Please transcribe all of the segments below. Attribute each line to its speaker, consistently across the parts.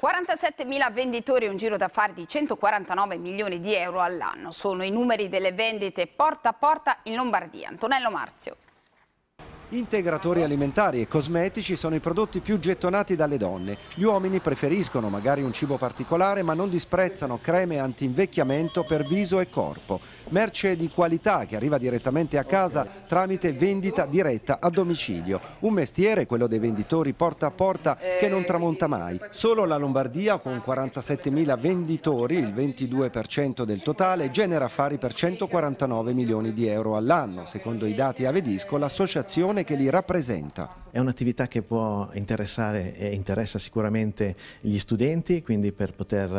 Speaker 1: 47.000 venditori e un giro d'affari di 149 milioni di euro all'anno sono i numeri delle vendite porta a porta in Lombardia. Antonello Marzio.
Speaker 2: Integratori alimentari e cosmetici sono i prodotti più gettonati dalle donne. Gli uomini preferiscono magari un cibo particolare ma non disprezzano creme anti-invecchiamento per viso e corpo. Merce di qualità che arriva direttamente a casa tramite vendita diretta a domicilio. Un mestiere, quello dei venditori porta a porta, che non tramonta mai. Solo la Lombardia con 47.000 venditori, il 22% del totale, genera affari per 149 milioni di euro all'anno. Secondo i dati Avedisco l'associazione associazione
Speaker 3: che li rappresenta. È un'attività che può interessare e interessa sicuramente gli studenti, quindi per poter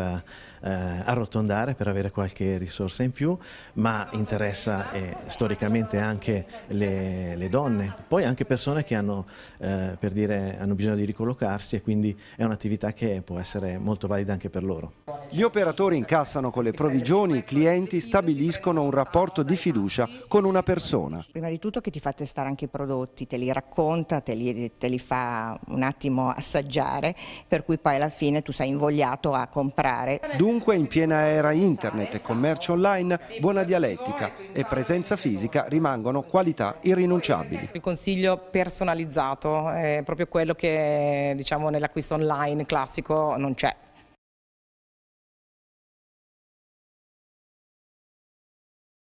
Speaker 3: eh, arrotondare, per avere qualche risorsa in più, ma interessa eh, storicamente anche le, le, donne, poi anche persone che hanno, eh, per dire, hanno bisogno di ricollocarsi e quindi è un'attività che può essere molto valida anche per loro.
Speaker 2: Gli operatori incassano con le provvigioni, i clienti stabiliscono un rapporto di fiducia con una persona.
Speaker 1: Prima di tutto che ti fa testare anche i prodotti, te li racconta, te li, te li fa un attimo assaggiare, per cui poi alla fine
Speaker 2: tu sei invogliato a comprare. Dunque in piena era internet, e commercio online, buona dialettica e presenza fisica rimangono qualità irrinunciabili.
Speaker 1: Il consiglio personalizzato è proprio quello che diciamo, nell'acquisto online classico
Speaker 3: non c'è.